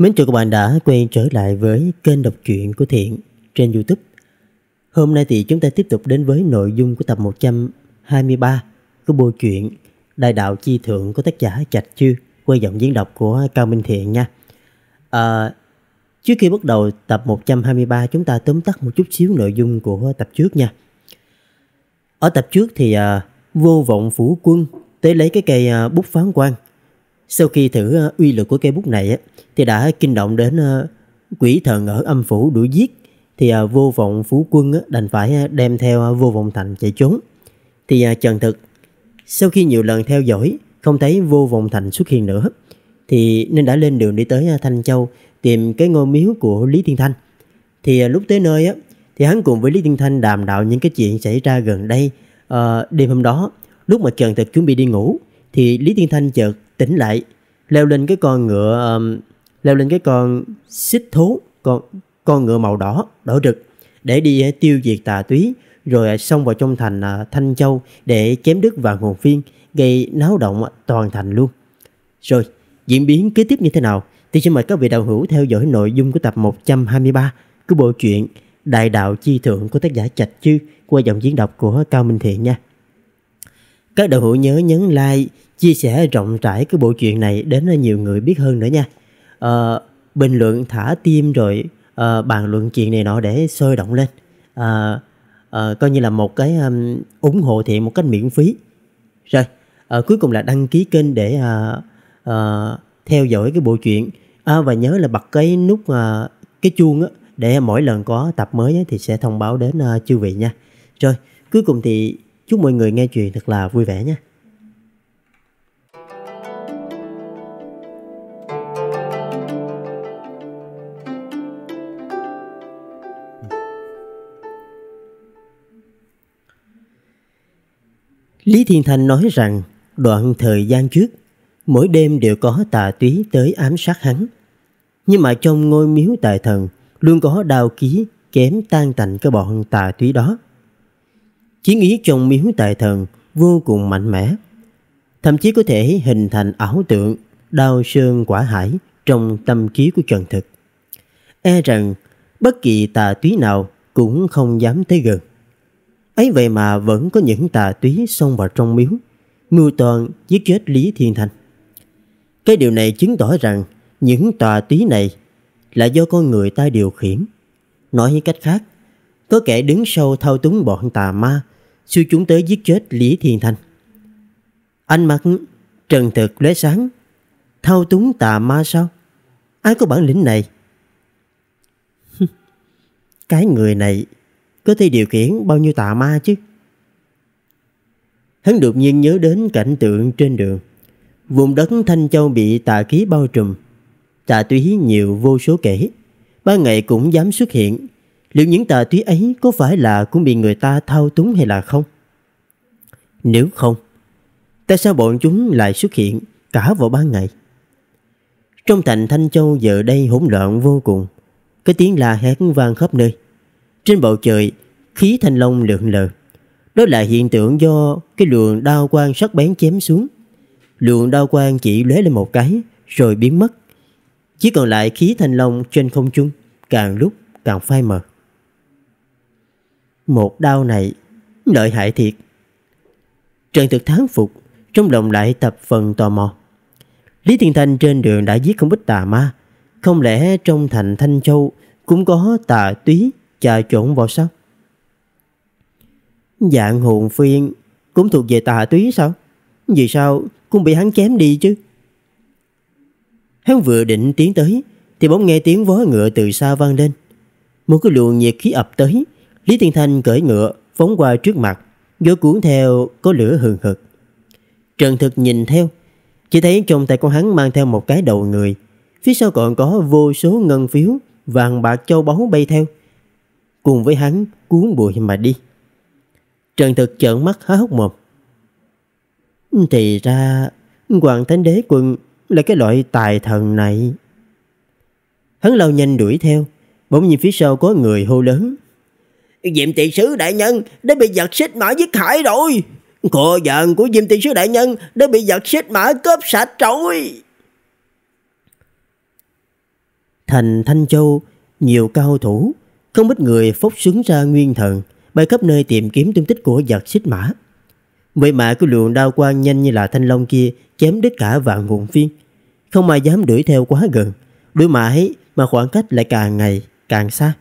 Mến chào các bạn đã quay trở lại với kênh đọc truyện của Thiện trên Youtube. Hôm nay thì chúng ta tiếp tục đến với nội dung của tập 123 của bộ truyện Đại đạo chi thượng của tác giả Chạch Chư quay giọng diễn đọc của Cao Minh Thiện nha. À, trước khi bắt đầu tập 123 chúng ta tóm tắt một chút xíu nội dung của tập trước nha. Ở tập trước thì à, vô vọng phủ quân tới lấy cái cây à, bút phán quan sau khi thử ờ, uy lực của cây bút này thì đã kinh động đến ờ, quỷ thần ở âm phủ đuổi giết thì ờ, vô vọng phú quân đành phải đem theo vô vọng thành chạy trốn. Thì Trần Thực sau khi nhiều lần theo dõi không thấy vô vọng thành xuất hiện nữa thì nên đã lên đường đi tới Thanh Châu tìm cái ngôi miếu của Lý Thiên Thanh. Thì lúc tới nơi á thì hắn cùng với Lý Thiên Thanh đàm đạo những cái chuyện xảy ra gần đây à, đêm hôm đó lúc mà Trần Thực chuẩn bị đi ngủ thì Lý Thiên Thanh chợt tỉnh lại leo lên cái con ngựa um, leo lên cái con xích thú con con ngựa màu đỏ đỏ rực để đi ờ, tiêu diệt tà túy rồi ờ, xông vào trong thành ờ, Thanh Châu để chém đứt vàng hồn phiên gây náo động toàn thành luôn. Rồi, diễn biến kế tiếp như thế nào? Thì xin mời các vị đạo hữu theo dõi nội dung của tập 123 của bộ truyện Đại đạo chi thượng của tác giả Trạch Chư qua giọng diễn đọc của Cao Minh Thiện nha. Các đạo hữu nhớ nhấn like, chia sẻ rộng rãi cái bộ truyện này đến nhiều người biết hơn nữa nha. À, bình luận thả tim rồi à, bàn luận chuyện này nọ để sôi động lên. À, à, coi như là một cái um, ủng hộ thiện một cách miễn phí. Rồi, à, cuối cùng là đăng ký kênh để à, à, theo dõi cái bộ truyện À, và nhớ là bật cái nút à, cái chuông á, để mỗi lần có tập mới á, thì sẽ thông báo đến à, chư vị nha. Rồi, cuối cùng thì Chúc mọi người nghe chuyện thật là vui vẻ nhé. Lý Thiên Thanh nói rằng đoạn thời gian trước mỗi đêm đều có tà túy tới ám sát hắn. Nhưng mà trong ngôi miếu tài thần luôn có đào ký kém tan tành cái bọn tà túy đó chiến ý trong miếu tài thần vô cùng mạnh mẽ. Thậm chí có thể hình thành ảo tượng đau sơn quả hải trong tâm trí của Trần Thực. E rằng bất kỳ tà túy nào cũng không dám tới gần. Ấy vậy mà vẫn có những tà túy xông vào trong miếu, mưu toàn giết chết Lý Thiên Thành. Cái điều này chứng tỏ rằng những tà túy này là do con người ta điều khiển. Nói cách khác, có kẻ đứng sau thao túng bọn tà ma xui chúng tới giết chết Lý Thiền Thành. anh mặt trần thực lóe sáng. Thao túng tà ma sao? Ai có bản lĩnh này? Cái người này có thể điều khiển bao nhiêu tà ma chứ? Hắn đột nhiên nhớ đến cảnh tượng trên đường. Vùng đất Thanh Châu bị tà khí bao trùm. Tà túy nhiều vô số kể. Ba ngày cũng dám xuất hiện liệu những tà túy ấy có phải là cũng bị người ta thao túng hay là không? Nếu không, tại sao bọn chúng lại xuất hiện cả vào ban ngày? Trong thành Thanh Châu giờ đây hỗn loạn vô cùng, cái tiếng la hét vang khắp nơi. Trên bầu trời, khí thanh long lượn lờ. Đó là hiện tượng do cái luồng đao quang sắc bén chém xuống. Luồng đao quang chỉ lóe lên một cái rồi biến mất. Chỉ còn lại khí thanh long trên không trung càng lúc càng phai mờ một đau này lợi hại thiệt. Trần Thực thắng phục, trong lòng lại tập phần tò mò. Lý Thiên Thanh trên đường đã giết không ít tà ma, không lẽ trong thành Thanh Châu cũng có tà túy trà trộn vào sao? Dạng hồn phiên cũng thuộc về tà túy sao? Vì sao cũng bị hắn chém đi chứ? Hắn vừa định tiến tới thì bỗng nghe tiếng vó ngựa từ xa vang lên. Một cái luồng nhiệt khí ập tới Lý Thiên Thanh cởi ngựa, phóng qua trước mặt, gió cuốn theo có lửa hừng hực. Trần Thực nhìn theo, chỉ thấy trong tay con hắn mang theo một cái đầu người, phía sau còn có vô số ngân phiếu, vàng bạc châu báu bay theo. Cùng với hắn cuốn bụi mà đi. Trần Thực trợn mắt há hốc mồm. Thì ra, Hoàng Thánh Đế Quân là cái loại tài thần này. Hắn lao nhanh đuổi theo, bỗng nhìn phía sau có người hô lớn. Diệm tị sứ đại nhân đã bị giật xích mã giết hại rồi. Cô giận của Diệm tị sứ đại nhân đã bị giật xích mã cướp sạch rồi. Thành Thanh Châu, nhiều cao thủ, không ít người phốc súng ra nguyên thần, bay khắp nơi tìm kiếm tung tích của giật xích mã. Vậy mà cái luồng đao quang nhanh như là thanh long kia chém đứt cả vạn nguồn viên. Không ai dám đuổi theo quá gần, đuổi mãi mà khoảng cách lại càng ngày càng xa.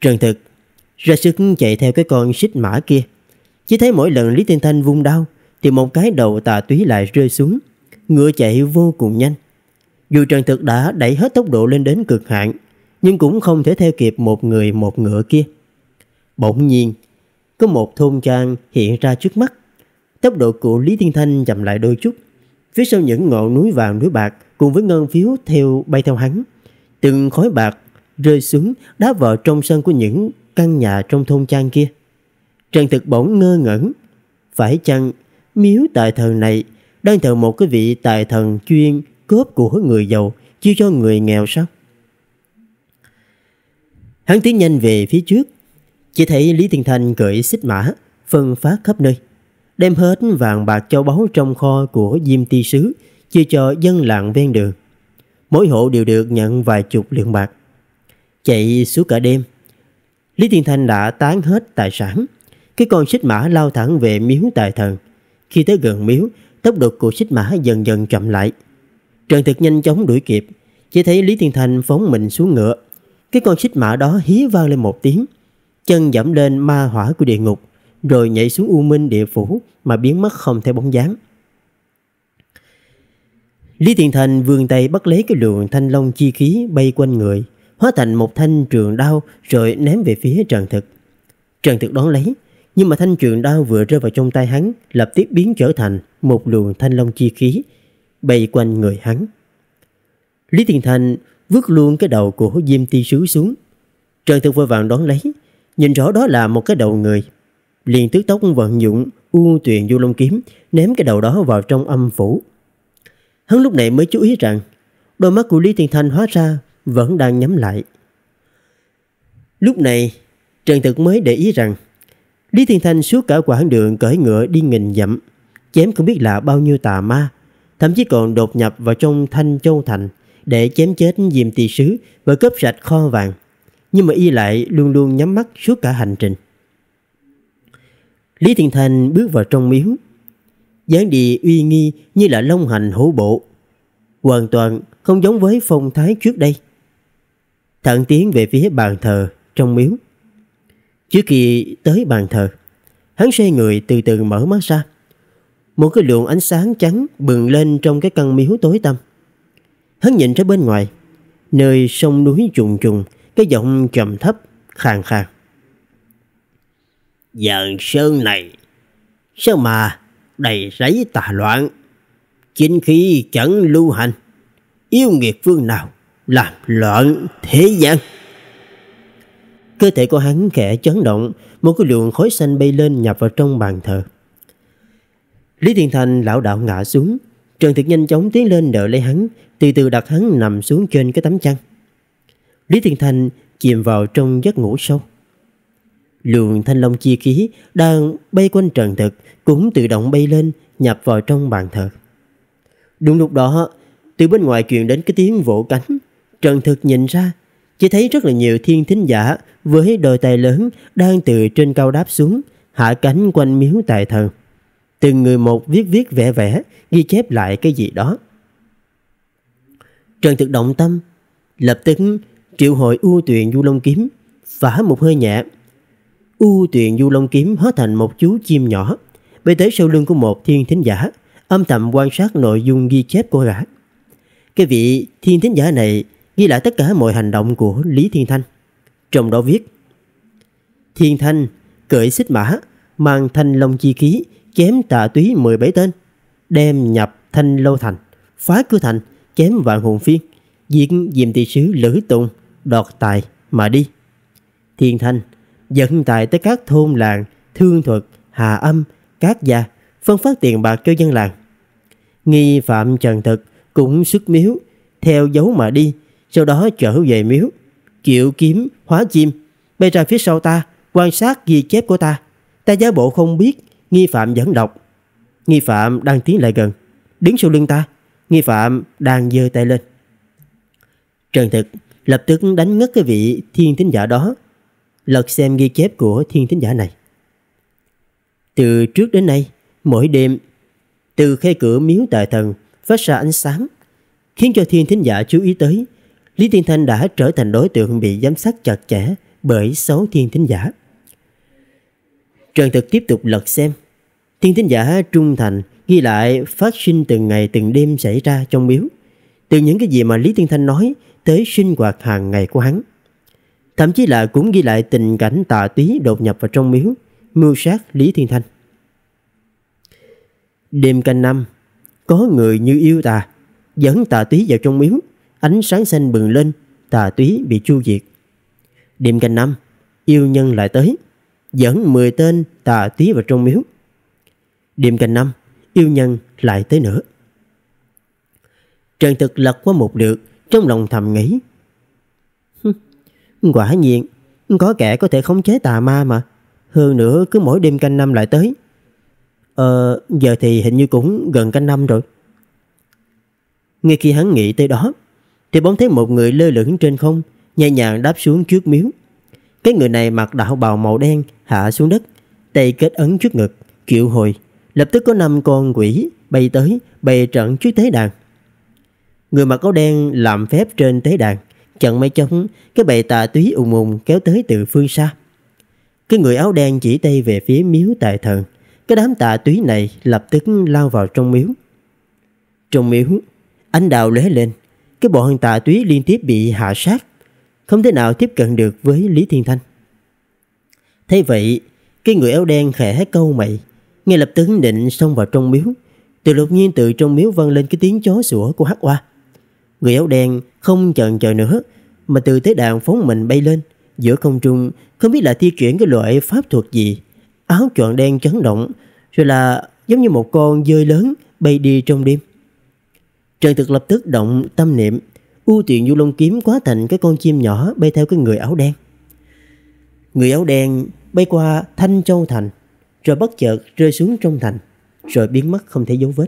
Trần thực ra sức chạy theo cái con xích mã kia. Chỉ thấy mỗi lần Lý Thiên Thanh vung đao thì một cái đầu tà túy lại rơi xuống. Ngựa chạy vô cùng nhanh. Dù Trần thực đã đẩy hết tốc độ lên đến cực hạn nhưng cũng không thể theo kịp một người một ngựa kia. Bỗng nhiên có một thôn trang hiện ra trước mắt. Tốc độ của Lý Thiên Thanh chậm lại đôi chút. Phía sau những ngọn núi vàng núi bạc cùng với ngân phiếu theo bay theo hắn. Từng khói bạc rơi xuống đá vợ trong sân của những căn nhà trong thôn trang kia. Trần Thực bỗng ngơ ngẩn. Phải chăng miếu tài thần này đang thờ một cái vị tài thần chuyên cướp của người giàu chia cho người nghèo sao? Hắn tiến nhanh về phía trước. Chỉ thấy Lý Thiên Thành cởi xích mã, phân phát khắp nơi. Đem hết vàng bạc châu báu trong kho của Diêm Ti Sứ chia cho dân làng ven đường. Mỗi hộ đều được nhận vài chục lượng bạc. Chạy suốt cả đêm Lý Thiên Thanh đã tán hết tài sản Cái con xích mã lao thẳng về miếu tài thần Khi tới gần miếu Tốc độ của xích mã dần dần chậm lại Trần thực nhanh chóng đuổi kịp Chỉ thấy Lý Thiên Thanh phóng mình xuống ngựa Cái con xích mã đó hí vang lên một tiếng Chân dẫm lên ma hỏa của địa ngục Rồi nhảy xuống u minh địa phủ Mà biến mất không theo bóng dáng Lý Thiên Thành vươn tay bắt lấy cái luồng thanh long chi khí bay quanh người hóa thành một thanh trường đao rồi ném về phía Trần Thực. Trần Thực đón lấy, nhưng mà thanh trường đao vừa rơi vào trong tay hắn lập tức biến trở thành một luồng thanh long chi khí bay quanh người hắn. Lý Thiên Thành vứt luôn cái đầu của Diêm Ti Sứ xuống. Trần Thực vội vàng đón lấy, nhìn rõ đó là một cái đầu người. Liền tước tốc vận dụng u tuyền du long kiếm ném cái đầu đó vào trong âm phủ. Hắn lúc này mới chú ý rằng đôi mắt của Lý Thiên Thanh hóa ra vẫn đang nhắm lại. Lúc này, Trần Thực mới để ý rằng Lý Thiên Thanh suốt cả quãng đường cởi ngựa đi nghìn dặm, chém không biết là bao nhiêu tà ma, thậm chí còn đột nhập vào trong Thanh Châu Thành để chém chết Diêm Tỳ Sứ và cướp sạch kho vàng. Nhưng mà y lại luôn luôn nhắm mắt suốt cả hành trình. Lý Thiên Thanh bước vào trong miếu, dáng đi uy nghi như là long hành hổ bộ, hoàn toàn không giống với phong thái trước đây. Thận tiến về phía bàn thờ trong miếu. Trước khi tới bàn thờ, hắn xoay người từ từ mở mắt ra. Một cái luồng ánh sáng trắng bừng lên trong cái căn miếu tối tăm. Hắn nhìn ra bên ngoài, nơi sông núi trùng trùng, cái giọng trầm thấp, khàn khàn. Dần sơn này, sao mà đầy rẫy tà loạn, chính khí chẳng lưu hành, yêu nghiệt phương nào làm loạn thế gian. Cơ thể của hắn khẽ chấn động, một cái luồng khói xanh bay lên nhập vào trong bàn thờ. Lý Thiên Thành lão đạo ngã xuống, Trần Thực nhanh chóng tiến lên đỡ lấy hắn, từ từ đặt hắn nằm xuống trên cái tấm chăn. Lý Thiên Thành chìm vào trong giấc ngủ sâu. Luồng thanh long chi khí đang bay quanh Trần Thực cũng tự động bay lên nhập vào trong bàn thờ. Đúng lúc đó, từ bên ngoài truyền đến cái tiếng vỗ cánh, Trần Thực nhìn ra, chỉ thấy rất là nhiều thiên thính giả với đôi tay lớn đang từ trên cao đáp xuống, hạ cánh quanh miếu tài thần. Từng người một viết viết vẽ vẽ, ghi chép lại cái gì đó. Trần Thực động tâm, lập tức triệu hồi U Tuyền Du Long Kiếm, phả một hơi nhẹ. U Tuyền Du Long Kiếm hóa thành một chú chim nhỏ, bay tới sau lưng của một thiên thính giả, âm thầm quan sát nội dung ghi chép của gã. Cái vị thiên thính giả này ghi lại tất cả mọi hành động của Lý Thiên Thanh. Trong đó viết Thiên Thanh cưỡi xích mã, mang thanh long chi khí, chém tạ túy 17 tên, đem nhập thanh lâu thành, phá cửa thành, chém vạn hồn phiên, diệt diệm tỳ sứ Lữ Tùng, đoạt tài mà đi. Thiên Thanh dẫn tài tới các thôn làng, thương thuật, hà âm, các gia, phân phát tiền bạc cho dân làng. Nghi phạm Trần Thực cũng xuất miếu, theo dấu mà đi, sau đó trở về miếu. Triệu kiếm, hóa chim, bay ra phía sau ta, quan sát ghi chép của ta. Ta giả bộ không biết, nghi phạm vẫn đọc. Nghi phạm đang tiến lại gần, đứng sau lưng ta. Nghi phạm đang giơ tay lên. Trần thực lập tức đánh ngất cái vị thiên thính giả đó, lật xem ghi chép của thiên thính giả này. Từ trước đến nay, mỗi đêm, từ khe cửa miếu tài thần phát ra ánh sáng, khiến cho thiên thính giả chú ý tới Lý Thiên Thanh đã trở thành đối tượng bị giám sát chặt chẽ bởi sáu thiên thính giả. Trần Thực tiếp tục lật xem. Thiên thính giả trung thành ghi lại phát sinh từng ngày từng đêm xảy ra trong miếu. Từ những cái gì mà Lý Thiên Thanh nói tới sinh hoạt hàng ngày của hắn. Thậm chí là cũng ghi lại tình cảnh tà túy đột nhập vào trong miếu, mưu sát Lý Thiên Thanh. Đêm canh năm, có người như yêu tà, dẫn tà túy vào trong miếu ánh sáng xanh bừng lên, tà túy bị chu diệt. Đêm canh năm, yêu nhân lại tới, dẫn 10 tên tà túy vào trong miếu. Đêm canh năm, yêu nhân lại tới nữa. Trần thực lật qua một lượt, trong lòng thầm nghĩ. Quả nhiên, có kẻ có thể khống chế tà ma mà. Hơn nữa cứ mỗi đêm canh năm lại tới. Ờ, giờ thì hình như cũng gần canh năm rồi. Ngay khi hắn nghĩ tới đó, thì bỗng thấy một người lơ lửng trên không Nhẹ nhàng đáp xuống trước miếu Cái người này mặc đạo bào màu đen Hạ xuống đất Tay kết ấn trước ngực kiệu hồi Lập tức có năm con quỷ Bay tới Bày trận trước tế đàn Người mặc áo đen làm phép trên tế đàn Chẳng mấy chốc Cái bầy tà túy ùn ùn kéo tới từ phương xa Cái người áo đen chỉ tay về phía miếu tài thần Cái đám tà túy này lập tức lao vào trong miếu Trong miếu Ánh đào lóe lên cái bọn tà túy liên tiếp bị hạ sát, không thể nào tiếp cận được với Lý Thiên Thanh. Thế vậy, cái người áo đen khẽ câu mày, ngay lập tức định xông vào trong miếu. Từ đột nhiên từ trong miếu vang lên cái tiếng chó sủa của Hắc Hoa. Người áo đen không chần chờ nữa, mà từ thế đàn phóng mình bay lên, giữa không trung không biết là thi chuyển cái loại pháp thuật gì. Áo choàng đen chấn động, rồi là giống như một con dơi lớn bay đi trong đêm. Trần Thực lập tức động tâm niệm, u tuyển du long kiếm quá thành cái con chim nhỏ bay theo cái người áo đen. Người áo đen bay qua Thanh Châu Thành, rồi bất chợt rơi xuống trong thành, rồi biến mất không thể dấu vết.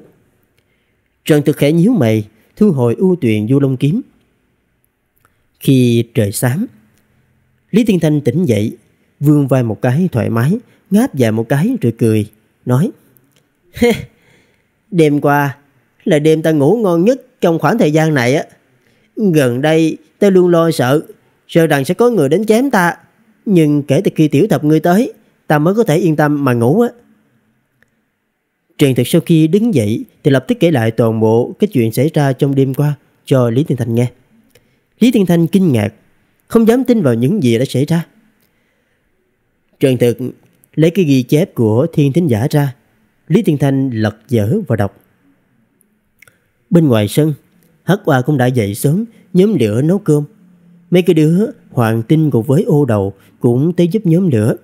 Trần Thực khẽ nhíu mày, thu hồi u tuyển du long kiếm. Khi trời sáng, Lý Thiên Thanh tỉnh dậy, vươn vai một cái thoải mái, ngáp dài một cái rồi cười, nói Đêm qua là đêm ta ngủ ngon nhất trong khoảng thời gian này á. Gần đây ta luôn lo sợ, sợ rằng sẽ có người đến chém ta. Nhưng kể từ khi tiểu thập ngươi tới, ta mới có thể yên tâm mà ngủ á. Trần thực sau khi đứng dậy thì lập tức kể lại toàn bộ cái chuyện xảy ra trong đêm qua cho Lý Thiên Thanh nghe. Lý Thiên Thanh kinh ngạc, không dám tin vào những gì đã xảy ra. Trần thực lấy cái ghi chép của thiên thính giả ra, Lý Thiên Thanh lật dở và đọc. Bên ngoài sân, Hắc Hoa cũng đã dậy sớm, nhóm lửa nấu cơm. Mấy cái đứa Hoàng Tinh cùng với ô đầu cũng tới giúp nhóm lửa.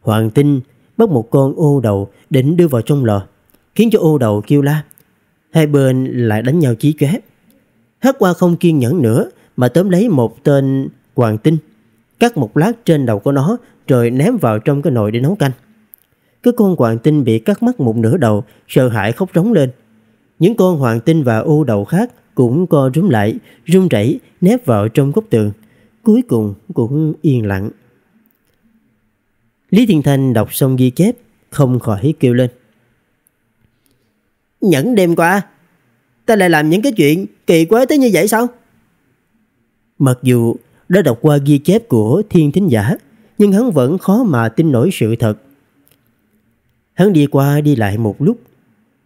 Hoàng Tinh bắt một con ô đầu định đưa vào trong lò, khiến cho ô đầu kêu la. Hai bên lại đánh nhau chí chóe. Hắc Hoa không kiên nhẫn nữa mà tóm lấy một tên Hoàng Tinh, cắt một lát trên đầu của nó rồi ném vào trong cái nồi để nấu canh. Cái con Hoàng Tinh bị cắt mất một nửa đầu, sợ hãi khóc trống lên. Những con hoàng tinh và u đậu khác cũng co rúm lại, run rẩy nép vào trong góc tường. Cuối cùng cũng yên lặng. Lý Thiên Thanh đọc xong ghi chép, không khỏi kêu lên. Nhẫn đêm qua, ta lại làm những cái chuyện kỳ quái tới như vậy sao? Mặc dù đã đọc qua ghi chép của thiên thính giả, nhưng hắn vẫn khó mà tin nổi sự thật. Hắn đi qua đi lại một lúc,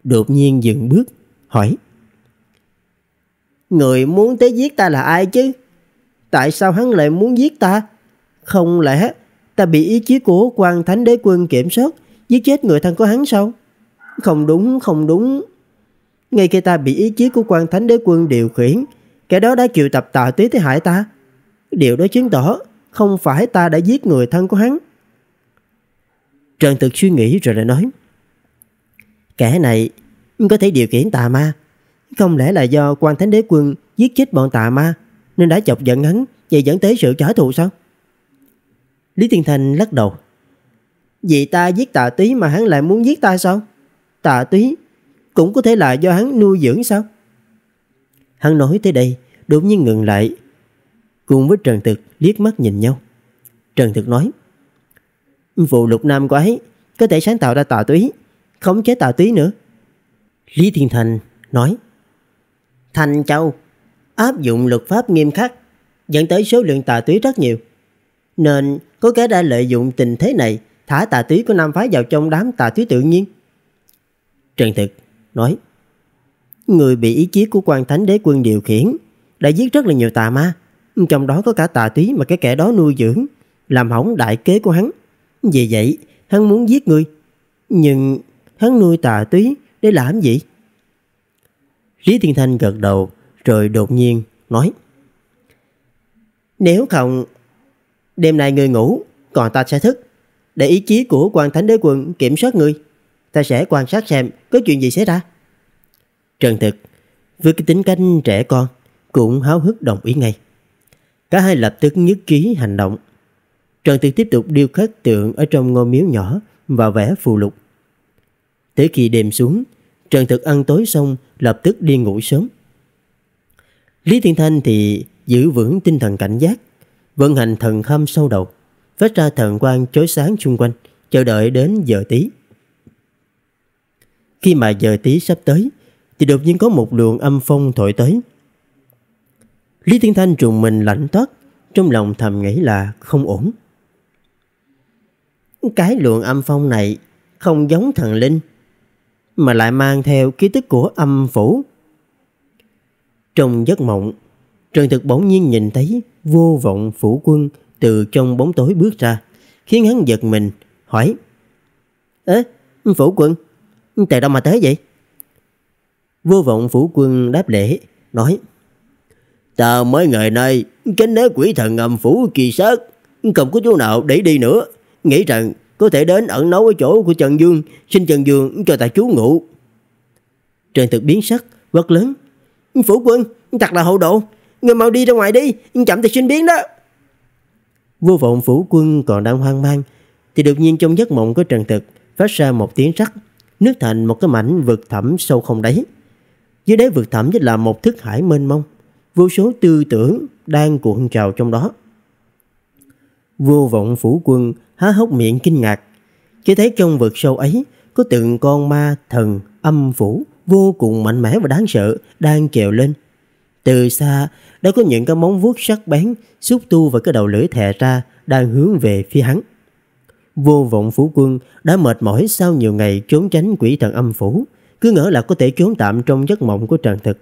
đột nhiên dừng bước, hỏi Người muốn tới giết ta là ai chứ? Tại sao hắn lại muốn giết ta? Không lẽ ta bị ý chí của quan thánh đế quân kiểm soát giết chết người thân của hắn sao? Không đúng, không đúng. Ngay khi ta bị ý chí của quan thánh đế quân điều khiển, kẻ đó đã triệu tập tà túy tới hại ta. Điều đó chứng tỏ không phải ta đã giết người thân của hắn. Trần Thực suy nghĩ rồi lại nói Kẻ này có thể điều khiển tà ma. Không lẽ là do quan thánh đế quân giết chết bọn tà ma nên đã chọc giận hắn và dẫn tới sự trả thù sao? Lý Thiên Thành lắc đầu. Vì ta giết tà túy mà hắn lại muốn giết ta sao? Tà túy cũng có thể là do hắn nuôi dưỡng sao? Hắn nói tới đây đột nhiên ngừng lại cùng với Trần Thực liếc mắt nhìn nhau. Trần Thực nói Vụ lục nam của ấy có thể sáng tạo ra tà túy khống chế tà túy nữa. Lý Thiên Thành nói Thành Châu áp dụng luật pháp nghiêm khắc dẫn tới số lượng tà túy rất nhiều. Nên có kẻ đã lợi dụng tình thế này thả tà túy của Nam Phái vào trong đám tà túy tự nhiên. Trần Thực nói Người bị ý chí của quan thánh đế quân điều khiển đã giết rất là nhiều tà ma. Trong đó có cả tà túy mà cái kẻ đó nuôi dưỡng làm hỏng đại kế của hắn. Vì vậy hắn muốn giết người. Nhưng hắn nuôi tà túy để làm gì? Lý Thiên Thanh gật đầu rồi đột nhiên nói Nếu không đêm nay người ngủ còn ta sẽ thức để ý chí của quan thánh đế quân kiểm soát người, ta sẽ quan sát xem có chuyện gì xảy ra Trần Thực với cái tính cách trẻ con cũng háo hức đồng ý ngay Cả hai lập tức nhất trí hành động Trần Thực tiếp tục điêu khắc tượng ở trong ngôi miếu nhỏ và vẽ phù lục Tới khi đêm xuống, Trần Thực ăn tối xong lập tức đi ngủ sớm. Lý Thiên Thanh thì giữ vững tinh thần cảnh giác, vận hành thần khâm sâu đầu, phát ra thần quang chói sáng xung quanh, chờ đợi đến giờ tí. Khi mà giờ tí sắp tới, thì đột nhiên có một luồng âm phong thổi tới. Lý Thiên Thanh trùng mình lạnh toát, trong lòng thầm nghĩ là không ổn. Cái luồng âm phong này không giống thần linh, mà lại mang theo ký tức của âm phủ. Trong giấc mộng, Trần Thực bỗng nhiên nhìn thấy vô vọng phủ quân từ trong bóng tối bước ra, khiến hắn giật mình, hỏi Ê, phủ quân, tại đâu mà tới vậy? Vô vọng phủ quân đáp lễ, nói Ta mới ngày nay, kính đế quỷ thần âm phủ kỳ sát, không có chỗ nào để đi nữa, nghĩ rằng có thể đến ẩn nấu ở chỗ của Trần Dương, xin Trần Dương cho tại chú ngủ. Trần Thực biến sắc, quát lớn. Phủ quân, thật là hậu độ, người mau đi ra ngoài đi, chậm thì sinh biến đó. Vô vọng phủ quân còn đang hoang mang, thì đột nhiên trong giấc mộng của Trần Thực phát ra một tiếng rắc, nước thành một cái mảnh vực thẳm sâu không đáy. Dưới đáy vực thẳm chính là một thức hải mênh mông, vô số tư tưởng đang cuộn trào trong đó. Vô vọng phủ quân há hốc miệng kinh ngạc. Chỉ thấy trong vực sâu ấy có tượng con ma thần âm phủ vô cùng mạnh mẽ và đáng sợ đang trèo lên. Từ xa đã có những cái móng vuốt sắc bén xúc tu và cái đầu lưỡi thè ra đang hướng về phía hắn. Vô vọng phủ quân đã mệt mỏi sau nhiều ngày trốn tránh quỷ thần âm phủ, cứ ngỡ là có thể trốn tạm trong giấc mộng của Trần Thực.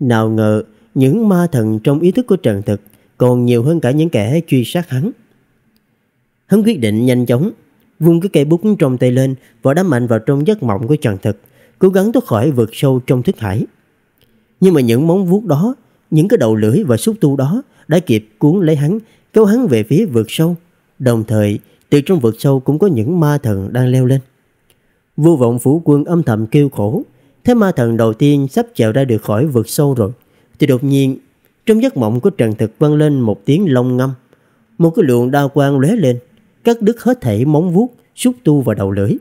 Nào ngờ, những ma thần trong ý thức của Trần Thực còn nhiều hơn cả những kẻ truy sát hắn. Hắn quyết định nhanh chóng, vung cái cây bút trong tay lên và đá mạnh vào trong giấc mộng của Trần Thực, cố gắng thoát khỏi vượt sâu trong thức hải. Nhưng mà những móng vuốt đó, những cái đầu lưỡi và xúc tu đó đã kịp cuốn lấy hắn, kéo hắn về phía vượt sâu. Đồng thời, từ trong vượt sâu cũng có những ma thần đang leo lên. Vô vọng phủ quân âm thầm kêu khổ, thế ma thần đầu tiên sắp trèo ra được khỏi vượt sâu rồi. Thì đột nhiên, trong giấc mộng của Trần Thực vang lên một tiếng long ngâm. Một cái luồng đao quang lóe lên, cắt đứt hết thể móng vuốt, xúc tu vào đầu lưỡi.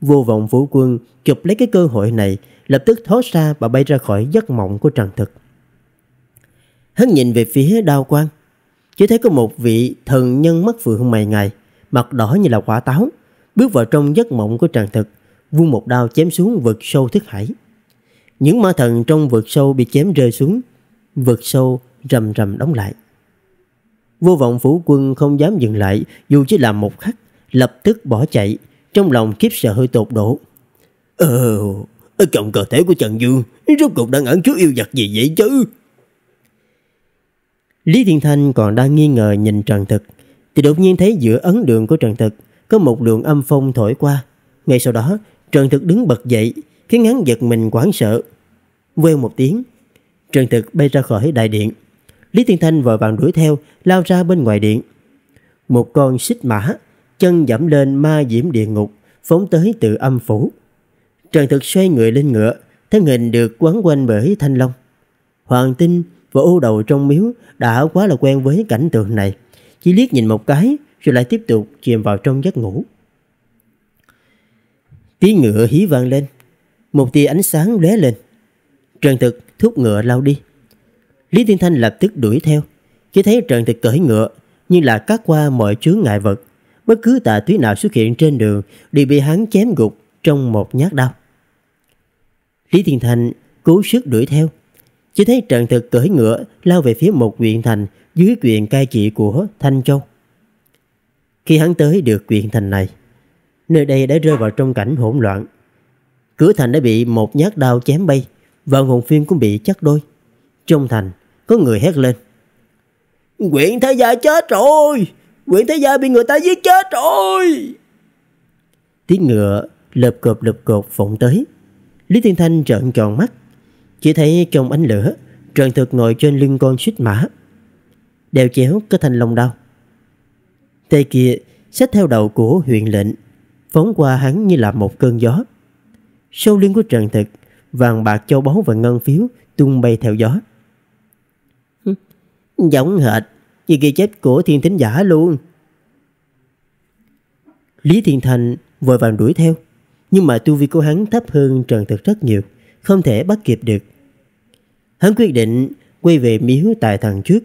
Vô vọng vũ quân chụp lấy cái cơ hội này, lập tức thoát ra và bay ra khỏi giấc mộng của Trần Thực. Hắn nhìn về phía đao quang, chỉ thấy có một vị thần nhân mắt phượng mày ngày, mặt đỏ như là quả táo, bước vào trong giấc mộng của Trần Thực, vung một đao chém xuống vực sâu thức hải. Những ma thần trong vực sâu bị chém rơi xuống, vực sâu rầm rầm đóng lại. Vô vọng phủ quân không dám dừng lại dù chỉ làm một khắc, lập tức bỏ chạy, trong lòng kiếp sợ hơi tột độ. Ờ, ở trong cơ thể của Trần Dương, rốt cuộc đang ẩn chứa yêu vật gì vậy chứ? Lý Thiên Thanh còn đang nghi ngờ nhìn Trần Thực, thì đột nhiên thấy giữa ấn đường của Trần Thực có một luồng âm phong thổi qua. Ngay sau đó, Trần Thực đứng bật dậy, khiến hắn giật mình quảng sợ. Quêu một tiếng, Trần Thực bay ra khỏi đại điện. Lý Thiên Thanh vội vàng đuổi theo, lao ra bên ngoài điện. Một con xích mã, chân dẫm lên ma diễm địa ngục, phóng tới từ âm phủ. Trần Thực xoay người lên ngựa, thân hình được quấn quanh bởi thanh long. Hoàng Tinh và ô đầu trong miếu đã quá là quen với cảnh tượng này. Chỉ liếc nhìn một cái rồi lại tiếp tục chìm vào trong giấc ngủ. Tiếng ngựa hí vang lên, một tia ánh sáng lóe lên. Trần Thực thúc ngựa lao đi. Lý Thiên Thanh lập tức đuổi theo. Chỉ thấy Trần Thực cưỡi ngựa, như là cắt qua mọi chướng ngại vật. Bất cứ tà thú nào xuất hiện trên đường đều bị hắn chém gục trong một nhát đau. Lý Thiên Thanh cố sức đuổi theo. Chỉ thấy Trần Thực cưỡi ngựa lao về phía một huyện thành dưới quyền cai trị của Thanh Châu. Khi hắn tới được huyện thành này, nơi đây đã rơi vào trong cảnh hỗn loạn. Cửa thành đã bị một nhát đao chém bay và hồn phiên cũng bị chắt đôi. Trong thành có người hét lên. Quyện Thế Gia chết rồi! Quyện Thế Gia bị người ta giết chết rồi! Tiếng ngựa lợp cộp lợp cộp vọng tới. Lý Thiên Thanh trợn tròn mắt. Chỉ thấy trong ánh lửa, Trần Thực ngồi trên lưng con suýt mã. Đeo chéo có thành lòng đau. Tay kia xách theo đầu của huyện lệnh, phóng qua hắn như là một cơn gió. Sau lưng của Trần Thực, vàng bạc châu báu và ngân phiếu tung bay theo gió. Giống hệt Như ghi chép của thiên thính giả luôn Lý Thiên Thành vội vàng đuổi theo Nhưng mà tu vi của hắn thấp hơn Trần Thực rất nhiều Không thể bắt kịp được Hắn quyết định quay về miếu tài thằng trước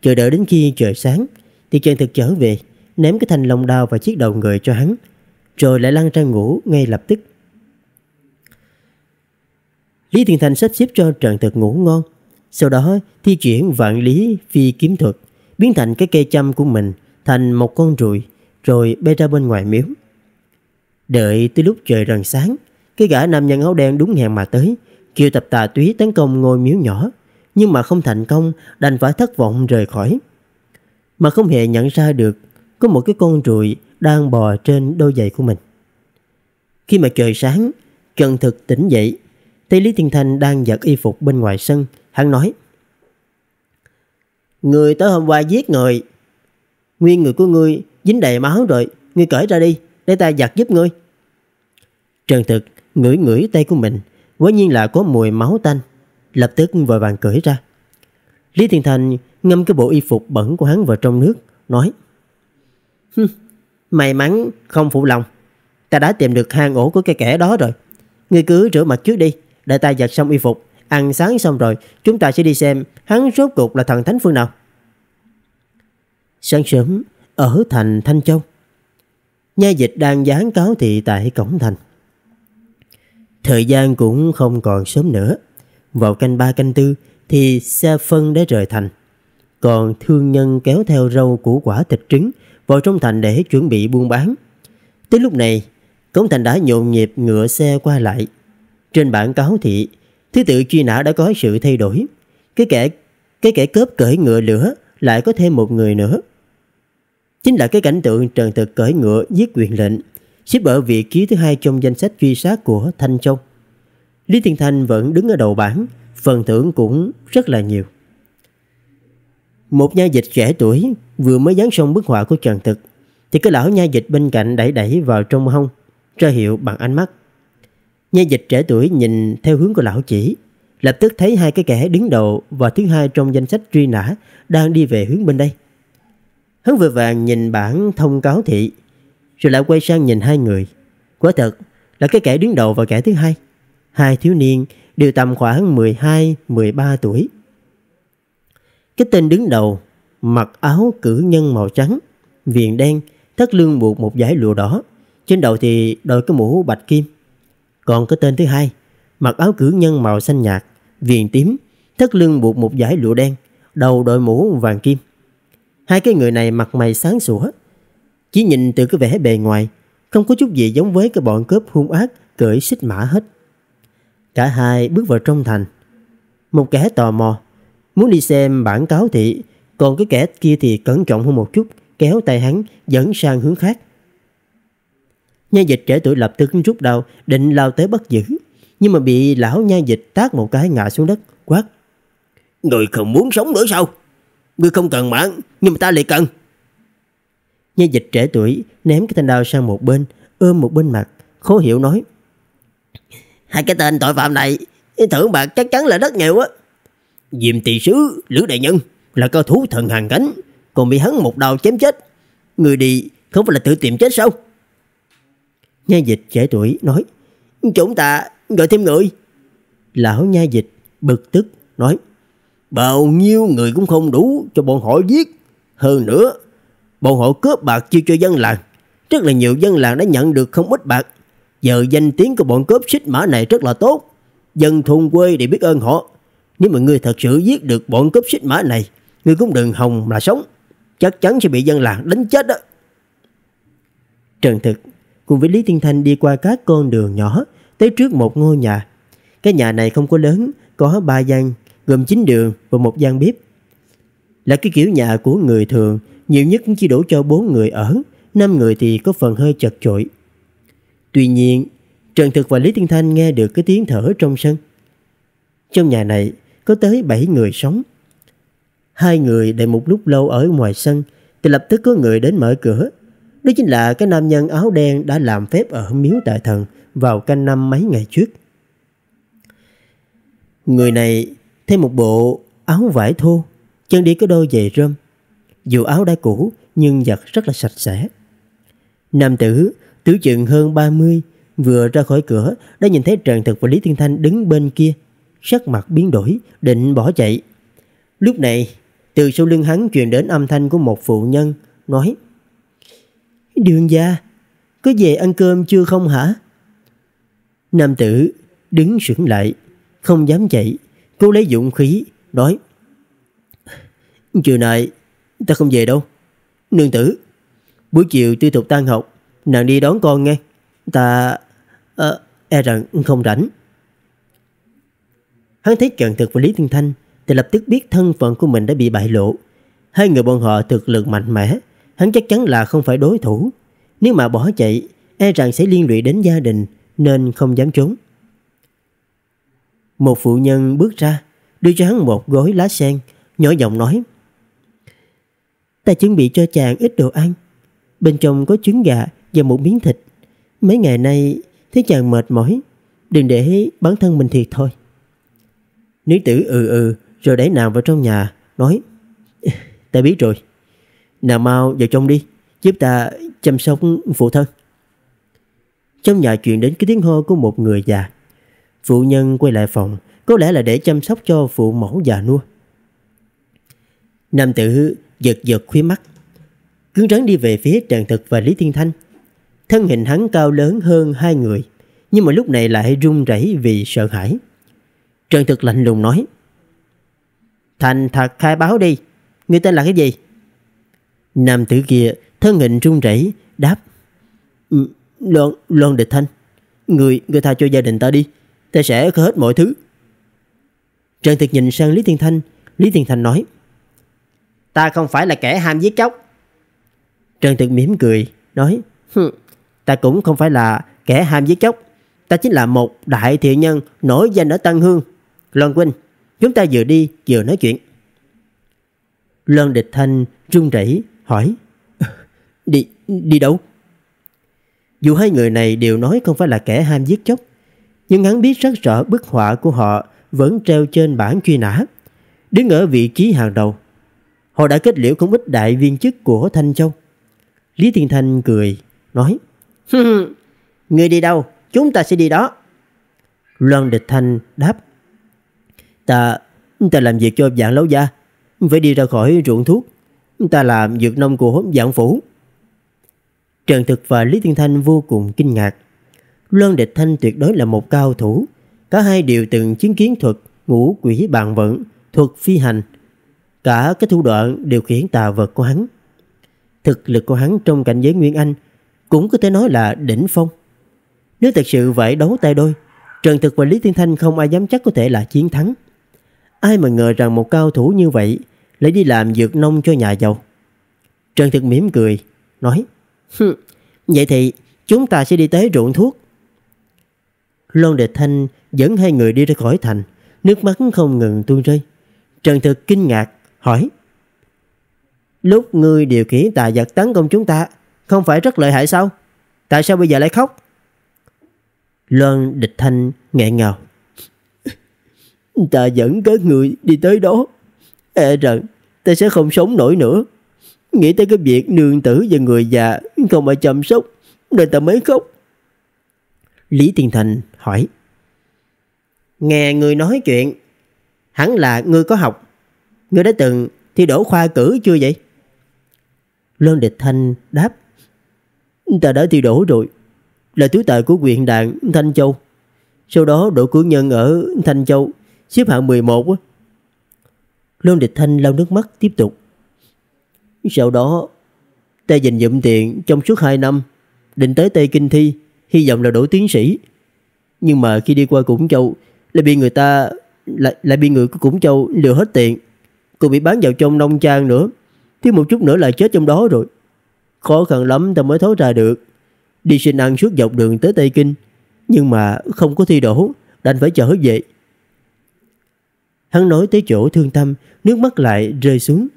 Chờ đợi đến khi trời sáng Thì Trần Thực trở về Ném cái thanh long đao và chiếc đầu người cho hắn Rồi lại lăn ra ngủ ngay lập tức Lý Thiên Thành sắp xếp cho Trần Thực ngủ ngon sau đó thi chuyển vạn lý phi kiếm thuật, biến thành cái cây châm của mình thành một con ruồi, rồi bê ra bên ngoài miếu. Đợi tới lúc trời rần sáng, cái gã nam nhân áo đen đúng hẹn mà tới, kêu tập tà túy tấn công ngôi miếu nhỏ, nhưng mà không thành công đành phải thất vọng rời khỏi. Mà không hề nhận ra được có một cái con ruồi đang bò trên đôi giày của mình. Khi mà trời sáng, Trần Thực tỉnh dậy, thấy Lý Thiên Thanh đang giặt y phục bên ngoài sân, Hắn nói Người tới hôm qua giết người Nguyên người của ngươi dính đầy máu rồi Ngươi cởi ra đi Để ta giặt giúp ngươi Trần thực ngửi ngửi tay của mình Quả nhiên là có mùi máu tanh Lập tức vội vàng cởi ra Lý Thiên Thành ngâm cái bộ y phục bẩn của hắn vào trong nước Nói May mắn không phụ lòng Ta đã tìm được hang ổ của cái kẻ đó rồi Ngươi cứ rửa mặt trước đi Để ta giặt xong y phục Ăn sáng xong rồi, chúng ta sẽ đi xem hắn rốt cuộc là thần thánh phương nào. Sáng sớm, ở thành Thanh Châu, nha dịch đang dán cáo thị tại cổng thành. Thời gian cũng không còn sớm nữa. Vào canh ba canh tư thì xe phân đã rời thành. Còn thương nhân kéo theo rau củ quả thịt trứng vào trong thành để chuẩn bị buôn bán. Tới lúc này, cổng thành đã nhộn nhịp ngựa xe qua lại. Trên bảng cáo thị Thứ tự truy nã đã có sự thay đổi. Cái kẻ cái kẻ cướp cởi ngựa lửa lại có thêm một người nữa. Chính là cái cảnh tượng Trần Thực cởi ngựa giết quyền lệnh, xếp ở vị trí thứ hai trong danh sách truy sát của Thanh Châu. Lý Thiên Thanh vẫn đứng ở đầu bảng, phần thưởng cũng rất là nhiều. Một nha dịch trẻ tuổi vừa mới dán xong bức họa của Trần Thực, thì cái lão nha dịch bên cạnh đẩy đẩy vào trong hông, ra hiệu bằng ánh mắt. Nhân dịch trẻ tuổi nhìn theo hướng của lão chỉ, lập tức thấy hai cái kẻ đứng đầu và thứ hai trong danh sách truy nã đang đi về hướng bên đây. Hắn vừa vàng nhìn bản thông cáo thị, rồi lại quay sang nhìn hai người. Quả thật là cái kẻ đứng đầu và kẻ thứ hai. Hai thiếu niên đều tầm khoảng 12-13 tuổi. Cái tên đứng đầu mặc áo cử nhân màu trắng, viền đen, thắt lưng buộc một dải lụa đỏ. Trên đầu thì đội cái mũ bạch kim. Còn cái tên thứ hai, mặc áo cử nhân màu xanh nhạt, viền tím, thắt lưng buộc một dải lụa đen, đầu đội mũ vàng kim. Hai cái người này mặt mày sáng sủa, chỉ nhìn từ cái vẻ bề ngoài, không có chút gì giống với cái bọn cướp hung ác cởi xích mã hết. Cả hai bước vào trong thành. Một kẻ tò mò, muốn đi xem bản cáo thị, còn cái kẻ kia thì cẩn trọng hơn một chút, kéo tay hắn dẫn sang hướng khác. Nha dịch trẻ tuổi lập tức rút đao, định lao tới bắt giữ. Nhưng mà bị lão nha dịch tác một cái ngã xuống đất, quát. Người không muốn sống nữa sao? Người không cần mạng, nhưng mà ta lại cần. Nha dịch trẻ tuổi ném cái thanh đao sang một bên, ôm một bên mặt, khó hiểu nói. Hai cái tên tội phạm này, thưởng bạc chắc chắn là rất nhiều á. Diệm tỳ sứ, Lữ Đại Nhân là cao thủ thần hàng cánh, còn bị hắn một đao chém chết. Người đi không phải là tự tìm chết sao? Nha dịch trẻ tuổi nói, chúng ta gọi thêm người. Lão nha dịch bực tức nói, bao nhiêu người cũng không đủ cho bọn họ giết. Hơn nữa, bọn họ cướp bạc chia cho dân làng. Rất là nhiều dân làng đã nhận được không ít bạc. Giờ danh tiếng của bọn cướp xích mã này rất là tốt. Dân thôn quê để biết ơn họ. Nếu mà người thật sự giết được bọn cướp xích mã này, người cũng đừng hòng là sống. Chắc chắn sẽ bị dân làng đánh chết đó. Trần Thực cùng với Lý Thiên Thanh đi qua các con đường nhỏ tới trước một ngôi nhà. Cái nhà này không có lớn, có ba gian, gồm chín đường và một gian bếp. Là cái kiểu nhà của người thường, nhiều nhất cũng chỉ đủ cho bốn người ở, năm người thì có phần hơi chật chội. Tuy nhiên, Trần Thực và Lý Thiên Thanh nghe được cái tiếng thở trong sân. Trong nhà này có tới bảy người sống. Hai người đợi một lúc lâu ở ngoài sân thì lập tức có người đến mở cửa đó chính là cái nam nhân áo đen đã làm phép ở miếu đại thần vào canh năm mấy ngày trước. Người này thêm một bộ áo vải thô, chân đi có đôi giày rơm. Dù áo đã cũ nhưng giặt rất là sạch sẽ. Nam tử, tiểu chừng hơn 30, vừa ra khỏi cửa đã nhìn thấy Trần Thực và Lý Thiên Thanh đứng bên kia, sắc mặt biến đổi, định bỏ chạy. Lúc này, từ sau lưng hắn truyền đến âm thanh của một phụ nhân, nói Đường gia, có về ăn cơm chưa không hả? Nam tử đứng sững lại, không dám chạy, cố lấy dụng khí, nói. Chiều nay ta không về đâu. Nương tử, buổi chiều tư tục tan học, nàng đi đón con nghe. Ta à, e rằng không rảnh. Hắn thấy Trần Thực và Lý Thiên Thanh thì lập tức biết thân phận của mình đã bị bại lộ. Hai người bọn họ thực lực mạnh mẽ, Hắn chắc chắn là không phải đối thủ. Nếu mà bỏ chạy, e rằng sẽ liên lụy đến gia đình nên không dám trốn. Một phụ nhân bước ra, đưa cho hắn một gói lá sen, nhỏ giọng nói. Ta chuẩn bị cho chàng ít đồ ăn. Bên trong có trứng gà và một miếng thịt. Mấy ngày nay thấy chàng mệt mỏi, đừng để bản thân mình thiệt thôi. Nữ tử ừ ừ rồi đẩy nàng vào trong nhà, nói Ta biết rồi, nào mau vào trong đi, giúp ta chăm sóc phụ thân. Trong nhà chuyện đến cái tiếng hô của một người già. Phụ nhân quay lại phòng, có lẽ là để chăm sóc cho phụ mẫu già nua. Nam tử giật giật khuya mắt, cứng rắn đi về phía Trần Thực và Lý Thiên Thanh. Thân hình hắn cao lớn hơn hai người, nhưng mà lúc này lại run rẩy vì sợ hãi. Trần Thực lạnh lùng nói, Thành thật khai báo đi, người tên là cái gì? Nam tử kia thân hình run rẩy đáp ừ, Loan, Loan Địch Thanh Người, người tha cho gia đình ta đi Ta sẽ có hết mọi thứ Trần Thực nhìn sang Lý tiên Thanh Lý tiên Thanh nói Ta không phải là kẻ ham giết chóc Trần Thực mỉm cười Nói Ta cũng không phải là kẻ ham giết chóc Ta chính là một đại thiện nhân Nổi danh ở Tân Hương Loan Quynh Chúng ta vừa đi vừa nói chuyện Loan Địch Thanh run rẩy hỏi Đi, đi đâu? Dù hai người này đều nói không phải là kẻ ham giết chóc Nhưng hắn biết rất rõ bức họa của họ vẫn treo trên bản truy nã Đứng ở vị trí hàng đầu Họ đã kết liễu không ít đại viên chức của Thanh Châu Lý Thiên Thanh cười Nói Người đi đâu chúng ta sẽ đi đó Loan Địch Thanh đáp Ta Ta làm việc cho dạng lão gia Phải đi ra khỏi ruộng thuốc Ta làm dược nông của dạng phủ. Trần Thực và Lý Thiên Thanh vô cùng kinh ngạc. Loan Địch Thanh tuyệt đối là một cao thủ. Cả hai đều từng chứng kiến thuật ngũ quỷ bàn vận, thuật phi hành. Cả các thủ đoạn đều khiến tà vật của hắn. Thực lực của hắn trong cảnh giới Nguyên Anh cũng có thể nói là đỉnh phong. Nếu thật sự phải đấu tay đôi, Trần Thực và Lý Thiên Thanh không ai dám chắc có thể là chiến thắng. Ai mà ngờ rằng một cao thủ như vậy lấy đi làm dược nông cho nhà giàu. Trần Thực mỉm cười, nói Vậy thì chúng ta sẽ đi tới ruộng thuốc. Lôn Địch Thanh dẫn hai người đi ra khỏi thành, nước mắt không ngừng tuôn rơi. Trần Thực kinh ngạc, hỏi Lúc ngươi điều khiển tà giặc tấn công chúng ta, không phải rất lợi hại sao? Tại sao bây giờ lại khóc? Loan Địch Thanh nghẹn ngào. Ta dẫn các người đi tới đó e rằng ta sẽ không sống nổi nữa. Nghĩ tới cái việc nương tử và người già không ai chăm sóc, nên ta mới khóc. Lý Tiền Thành hỏi. Nghe người nói chuyện, hẳn là người có học. Người đã từng thi đổ khoa cử chưa vậy? Lương Địch Thanh đáp. Ta đã thi đổ rồi, là thứ tài của huyện đảng Thanh Châu. Sau đó đội cử nhân ở Thanh Châu xếp hạng 11 Lương Địch Thanh lau nước mắt tiếp tục. Sau đó, ta dành dụm tiền trong suốt 2 năm, định tới Tây Kinh Thi, hy vọng là đổ tiến sĩ. Nhưng mà khi đi qua Củng Châu, lại bị người ta, lại, lại bị người của Củng Châu lừa hết tiền. Còn bị bán vào trong nông trang nữa, thiếu một chút nữa là chết trong đó rồi. Khó khăn lắm ta mới thấu ra được. Đi xin ăn suốt dọc đường tới Tây Kinh, nhưng mà không có thi đổ, đành phải trở về. Hắn nói tới chỗ thương tâm, nước mắt lại rơi xuống.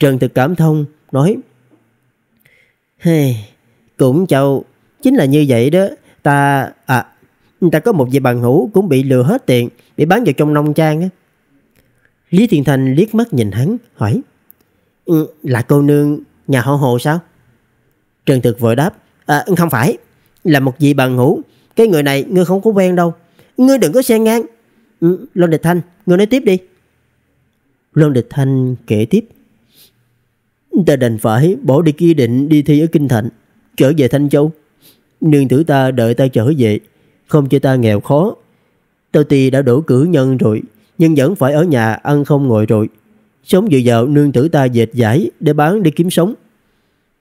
Trần thực cảm thông, nói hey, Cũng chậu, chính là như vậy đó. Ta, à, ta có một vị bằng hữu cũng bị lừa hết tiền, bị bán vào trong nông trang Lý Thiện Thành liếc mắt nhìn hắn, hỏi ừ, Là cô nương nhà họ hồ sao? Trần Thực vội đáp à, Không phải, là một vị bằng hữu Cái người này ngươi không có quen đâu Ngươi đừng có xe ngang Ừ, Lâm Địch Thanh, người nói tiếp đi. Lâm Địch Thanh kể tiếp. Ta đành phải bỏ đi kia định đi thi ở Kinh Thạnh, trở về Thanh Châu. Nương tử ta đợi ta trở về, không cho ta nghèo khó. Tao Tì đã đổ cử nhân rồi, nhưng vẫn phải ở nhà ăn không ngồi rồi. Sống dự vào nương tử ta dệt giải để bán đi kiếm sống.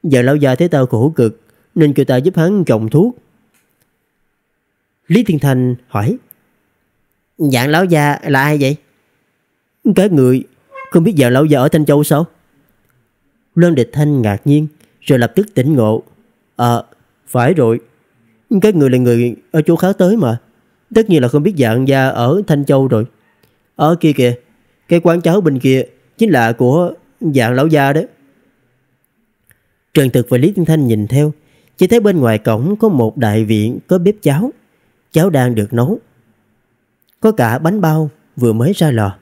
Giờ lão già thấy tao khổ cực, nên kêu ta giúp hắn trồng thuốc. Lý Thiên Thành hỏi. Dạng lão già là ai vậy? Cái người Không biết dạng lão già ở Thanh Châu sao? Lương Địch Thanh ngạc nhiên Rồi lập tức tỉnh ngộ Ờ phải rồi Cái người là người ở chỗ khá tới mà Tất nhiên là không biết dạng gia ở Thanh Châu rồi Ở kia kìa Cái quán cháo bên kia Chính là của dạng lão gia đấy Trần Thực và Lý tiên Thanh nhìn theo Chỉ thấy bên ngoài cổng có một đại viện có bếp cháo Cháo đang được nấu có cả bánh bao vừa mới ra lò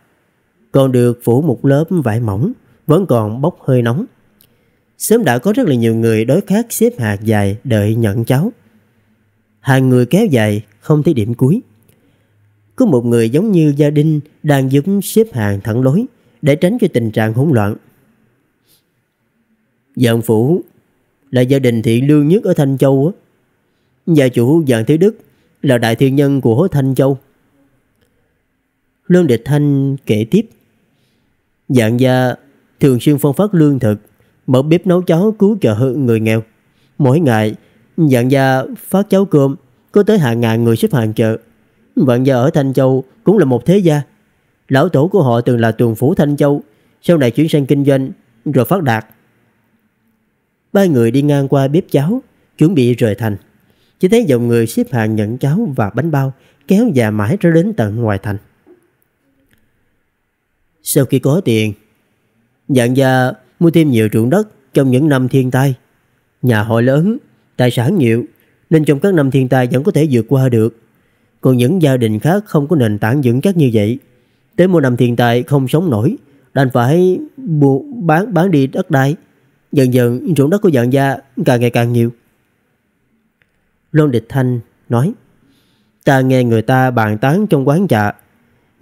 Còn được phủ một lớp vải mỏng Vẫn còn bốc hơi nóng Sớm đã có rất là nhiều người đối khác xếp hạt dài đợi nhận cháu Hàng người kéo dài không thấy điểm cuối Có một người giống như gia đình đang giúp xếp hàng thẳng lối Để tránh cho tình trạng hỗn loạn Dạng phủ là gia đình thiện lương nhất ở Thanh Châu Gia chủ Dạng Thế Đức là đại thiên nhân của Thanh Châu. Lương Địch Thanh kể tiếp. Dạng gia thường xuyên phân phát lương thực, mở bếp nấu cháo cứu trợ người nghèo. Mỗi ngày, dạng gia phát cháo cơm có tới hàng ngàn người xếp hàng chợ. Vạn gia ở Thanh Châu cũng là một thế gia. Lão tổ của họ từng là tuần phủ Thanh Châu, sau này chuyển sang kinh doanh rồi phát đạt. Ba người đi ngang qua bếp cháo, chuẩn bị rời thành. Chỉ thấy dòng người xếp hàng nhận cháo và bánh bao kéo dài mãi ra đến tận ngoài thành sau khi có tiền. Dạng gia mua thêm nhiều ruộng đất trong những năm thiên tai. Nhà họ lớn, tài sản nhiều nên trong các năm thiên tai vẫn có thể vượt qua được. Còn những gia đình khác không có nền tảng vững chắc như vậy. Tới mùa năm thiên tai không sống nổi đành phải bu bán bán đi đất đai. Dần dần ruộng đất của dạng gia càng ngày càng nhiều. Lôn Địch Thanh nói Ta nghe người ta bàn tán trong quán trà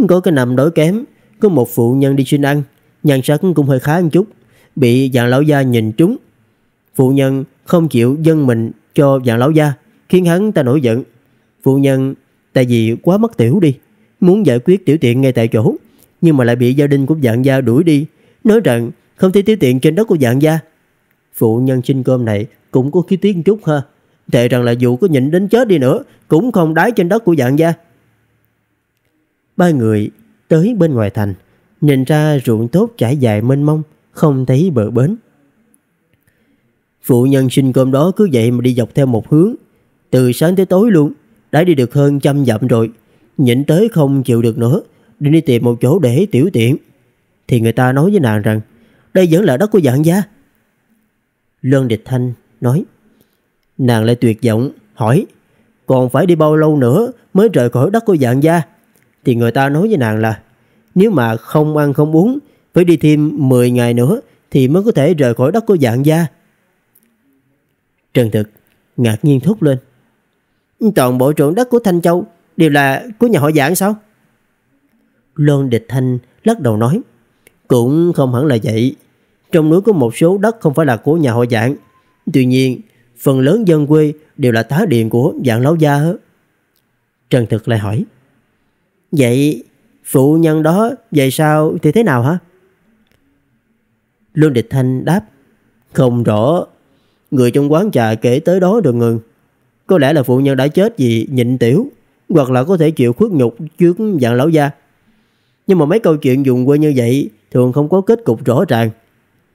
Có cái nằm đối kém có một phụ nhân đi xin ăn Nhan sắc cũng hơi khá một chút Bị dạng lão gia nhìn trúng Phụ nhân không chịu dân mình cho dạng lão gia Khiến hắn ta nổi giận Phụ nhân tại vì quá mất tiểu đi Muốn giải quyết tiểu tiện ngay tại chỗ Nhưng mà lại bị gia đình của dạng gia đuổi đi Nói rằng không thể tiểu tiện trên đất của dạng gia Phụ nhân xin cơm này Cũng có khí tiếng chút ha Thề rằng là dù có nhịn đến chết đi nữa Cũng không đái trên đất của dạng gia Ba người tới bên ngoài thành, nhìn ra ruộng tốt trải dài mênh mông, không thấy bờ bến. Phụ nhân sinh cơm đó cứ vậy mà đi dọc theo một hướng, từ sáng tới tối luôn, đã đi được hơn trăm dặm rồi, nhịn tới không chịu được nữa, đi đi tìm một chỗ để tiểu tiện. Thì người ta nói với nàng rằng, đây vẫn là đất của dạng gia. Lân Địch Thanh nói, nàng lại tuyệt vọng, hỏi, còn phải đi bao lâu nữa mới rời khỏi đất của dạng gia? thì người ta nói với nàng là nếu mà không ăn không uống phải đi thêm 10 ngày nữa thì mới có thể rời khỏi đất của dạng gia. Trần Thực ngạc nhiên thốt lên. Toàn bộ trộn đất của Thanh Châu đều là của nhà họ dạng sao? Lôn Địch Thanh lắc đầu nói. Cũng không hẳn là vậy. Trong núi có một số đất không phải là của nhà họ dạng. Tuy nhiên, phần lớn dân quê đều là tá điện của dạng lão gia hết. Trần Thực lại hỏi. Vậy phụ nhân đó về sao thì thế nào hả? Lương Địch Thanh đáp Không rõ Người trong quán trà kể tới đó được ngừng Có lẽ là phụ nhân đã chết vì nhịn tiểu Hoặc là có thể chịu khuất nhục trước dạng lão gia Nhưng mà mấy câu chuyện dùng quê như vậy Thường không có kết cục rõ ràng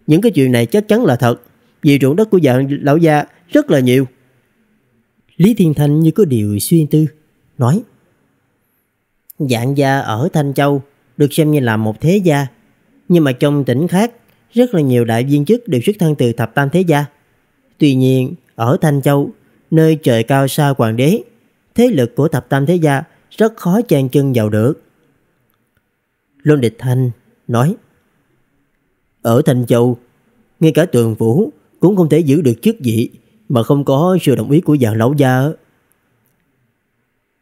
Những cái chuyện này chắc chắn là thật Vì ruộng đất của dạng lão gia rất là nhiều Lý Thiên Thanh như có điều suy tư Nói dạng gia ở Thanh Châu được xem như là một thế gia. Nhưng mà trong tỉnh khác, rất là nhiều đại viên chức đều xuất thân từ thập tam thế gia. Tuy nhiên, ở Thanh Châu, nơi trời cao xa hoàng đế, thế lực của thập tam thế gia rất khó chen chân vào được. Luân Địch Thanh nói Ở Thanh Châu, ngay cả tường vũ cũng không thể giữ được chức vị mà không có sự đồng ý của dạng lão gia.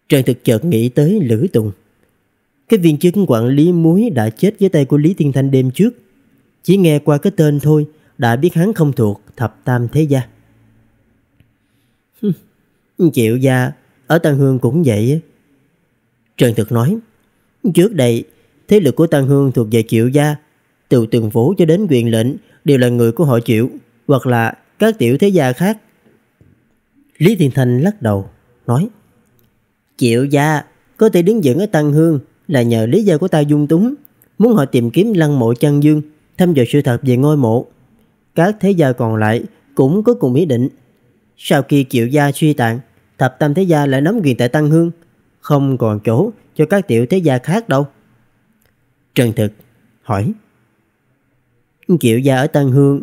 Trần Thực chợt nghĩ tới Lữ Tùng. Cái viên chức quản lý muối đã chết dưới tay của Lý Thiên Thanh đêm trước. Chỉ nghe qua cái tên thôi đã biết hắn không thuộc thập tam thế gia. chịu gia ở Tân Hương cũng vậy. Trần Thực nói, trước đây thế lực của Tân Hương thuộc về Triệu gia, từ từng phố cho đến quyền lệnh đều là người của họ Triệu hoặc là các tiểu thế gia khác. Lý Thiên Thanh lắc đầu, nói Triệu gia có thể đứng vững ở Tân Hương là nhờ lý do của ta dung túng, muốn họ tìm kiếm lăng mộ chân dương, thăm dò sự thật về ngôi mộ. Các thế gia còn lại cũng có cùng ý định. Sau khi kiệu gia suy tàn, thập tam thế gia lại nắm quyền tại Tăng Hương, không còn chỗ cho các tiểu thế gia khác đâu. Trần Thực hỏi kiệu gia ở Tăng Hương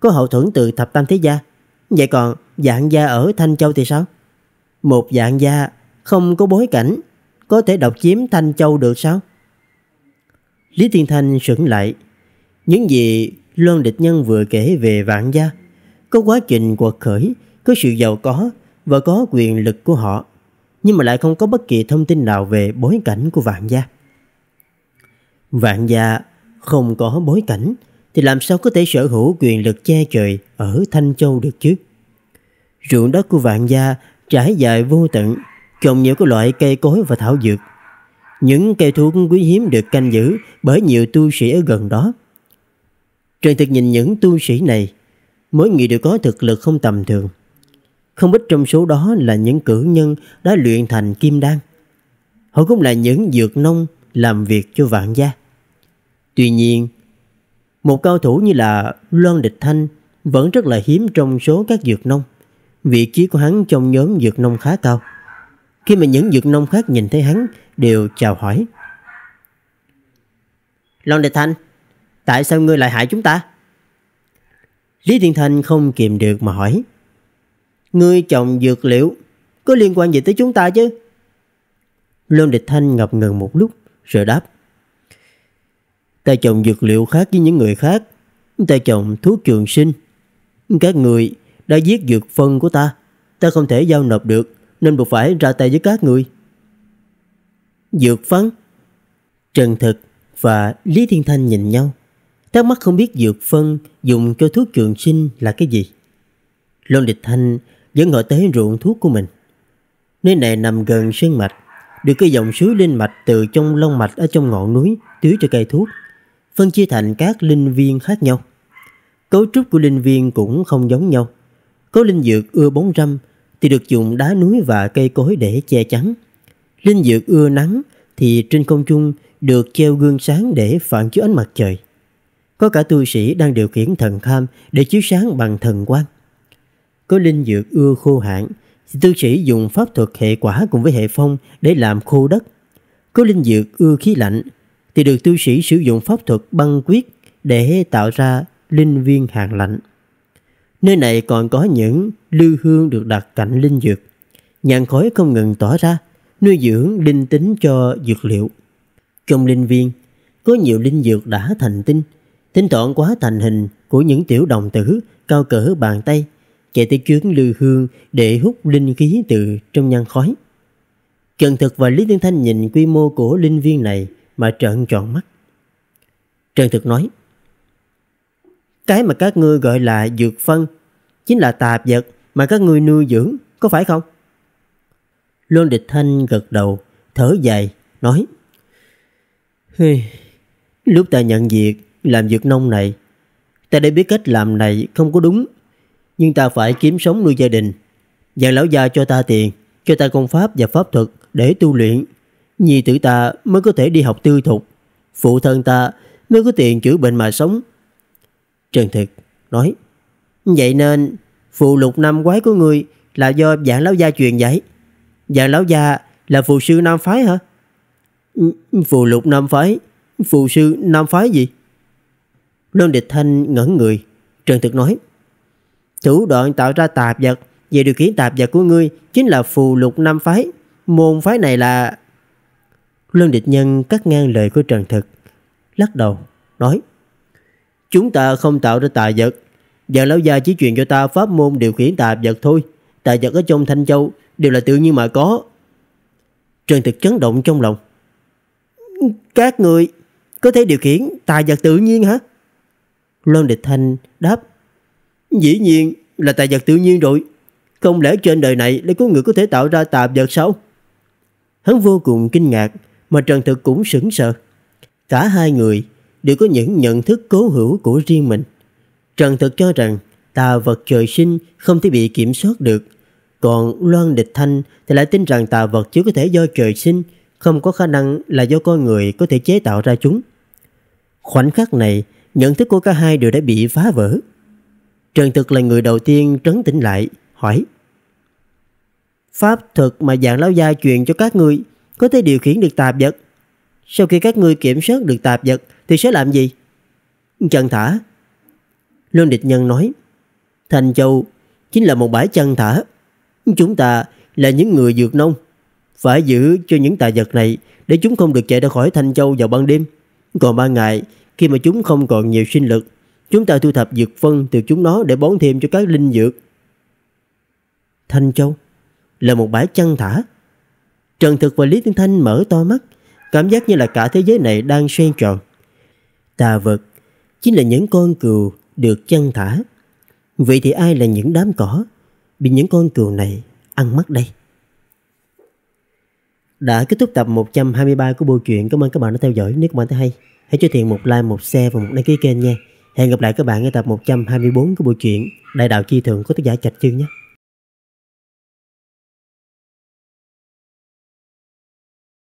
có hậu thuẫn từ thập tam thế gia, vậy còn dạng gia ở Thanh Châu thì sao? Một dạng gia không có bối cảnh có thể độc chiếm Thanh Châu được sao? Lý Thiên Thanh sững lại. Những gì Loan Địch Nhân vừa kể về vạn gia, có quá trình cuộc khởi, có sự giàu có và có quyền lực của họ, nhưng mà lại không có bất kỳ thông tin nào về bối cảnh của vạn gia. Vạn gia không có bối cảnh thì làm sao có thể sở hữu quyền lực che trời ở Thanh Châu được chứ? Ruộng đất của vạn gia trải dài vô tận trồng nhiều các loại cây cối và thảo dược. Những cây thuốc quý hiếm được canh giữ bởi nhiều tu sĩ ở gần đó. Trần thực nhìn những tu sĩ này, mỗi người đều có thực lực không tầm thường. Không ít trong số đó là những cử nhân đã luyện thành kim đan. Họ cũng là những dược nông làm việc cho vạn gia. Tuy nhiên, một cao thủ như là Loan Địch Thanh vẫn rất là hiếm trong số các dược nông. Vị trí của hắn trong nhóm dược nông khá cao khi mà những dược nông khác nhìn thấy hắn đều chào hỏi. Long Địch Thanh, tại sao ngươi lại hại chúng ta? Lý Thiên Thanh không kiềm được mà hỏi. Ngươi trồng dược liệu có liên quan gì tới chúng ta chứ? Long Địch Thanh ngập ngừng một lúc rồi đáp. Ta trồng dược liệu khác với những người khác. Ta trồng thuốc trường sinh. Các người đã giết dược phân của ta. Ta không thể giao nộp được nên buộc phải ra tay với các người. Dược phấn Trần Thực và Lý Thiên Thanh nhìn nhau. Thắc mắc không biết dược phân dùng cho thuốc trường sinh là cái gì. Lôn Địch Thanh vẫn ngồi tới ruộng thuốc của mình. Nơi này nằm gần sơn mạch, được cái dòng suối linh mạch từ trong long mạch ở trong ngọn núi tưới cho cây thuốc, phân chia thành các linh viên khác nhau. Cấu trúc của linh viên cũng không giống nhau. Có linh dược ưa bóng râm, thì được dùng đá núi và cây cối để che chắn. Linh dược ưa nắng thì trên không trung được treo gương sáng để phản chiếu ánh mặt trời. Có cả tu sĩ đang điều khiển thần kham để chiếu sáng bằng thần quang. Có linh dược ưa khô hạn thì tu sĩ dùng pháp thuật hệ quả cùng với hệ phong để làm khô đất. Có linh dược ưa khí lạnh thì được tu sĩ sử dụng pháp thuật băng quyết để tạo ra linh viên hàng lạnh. Nơi này còn có những lưu hương được đặt cạnh linh dược. Nhàn khói không ngừng tỏa ra, nuôi dưỡng linh tính cho dược liệu. Trong linh viên, có nhiều linh dược đã thành tinh, tính toán quá thành hình của những tiểu đồng tử cao cỡ bàn tay, chạy tới chướng lưu hương để hút linh khí từ trong nhang khói. Trần Thực và Lý Thiên Thanh nhìn quy mô của linh viên này mà trợn tròn mắt. Trần Thực nói, cái mà các ngươi gọi là dược phân chính là tạp vật mà các ngươi nuôi dưỡng, có phải không? Luân Địch Thanh gật đầu, thở dài, nói hey, Lúc ta nhận việc làm dược nông này, ta đã biết cách làm này không có đúng, nhưng ta phải kiếm sống nuôi gia đình. Dàn lão gia cho ta tiền, cho ta công pháp và pháp thuật để tu luyện. Nhi tử ta mới có thể đi học tư thục, phụ thân ta mới có tiền chữa bệnh mà sống Trần Thực nói Vậy nên phụ lục năm quái của người là do dạng lão gia truyền dạy. Dạng lão gia là phụ sư nam phái hả? Ừ, phụ lục nam phái? Phụ sư nam phái gì? Lương Địch Thanh ngẩn người. Trần Thực nói Thủ đoạn tạo ra tạp vật về điều khiển tạp vật của ngươi chính là phù lục nam phái. Môn phái này là... Lương Địch Nhân cắt ngang lời của Trần Thực. Lắc đầu, nói Chúng ta không tạo ra tà vật. Và lão gia chỉ truyền cho ta pháp môn điều khiển tà vật thôi. Tà vật ở trong Thanh Châu đều là tự nhiên mà có. Trần thực chấn động trong lòng. Các người có thể điều khiển tà vật tự nhiên hả? Lôn Địch Thanh đáp. Dĩ nhiên là tà vật tự nhiên rồi. Không lẽ trên đời này lại có người có thể tạo ra tà vật sao? Hắn vô cùng kinh ngạc mà Trần Thực cũng sững sờ. Cả hai người đều có những nhận thức cố hữu của riêng mình. Trần thực cho rằng tà vật trời sinh không thể bị kiểm soát được. Còn Loan Địch Thanh thì lại tin rằng tà vật chỉ có thể do trời sinh, không có khả năng là do con người có thể chế tạo ra chúng. Khoảnh khắc này, nhận thức của cả hai đều đã bị phá vỡ. Trần Thực là người đầu tiên trấn tĩnh lại, hỏi Pháp thuật mà dạng lão gia truyền cho các ngươi có thể điều khiển được tạp vật. Sau khi các ngươi kiểm soát được tạp vật thì sẽ làm gì? chân thả. Lương Địch Nhân nói, Thành Châu chính là một bãi chân thả. Chúng ta là những người dược nông, phải giữ cho những tà vật này để chúng không được chạy ra khỏi Thanh Châu vào ban đêm. Còn ban ngày, khi mà chúng không còn nhiều sinh lực, chúng ta thu thập dược phân từ chúng nó để bón thêm cho các linh dược. Thanh Châu là một bãi chân thả. Trần Thực và Lý Tiên Thanh mở to mắt, cảm giác như là cả thế giới này đang xoay tròn tà vật chính là những con cừu được chân thả. Vậy thì ai là những đám cỏ bị những con cừu này ăn mất đây? Đã kết thúc tập 123 của bộ truyện. Cảm ơn các bạn đã theo dõi. Nếu các bạn thấy hay, hãy cho Thiện một like, một share và một đăng ký kênh nha. Hẹn gặp lại các bạn ở tập 124 của bộ truyện Đại đạo chi thượng của tác giả Trạch Chương nhé.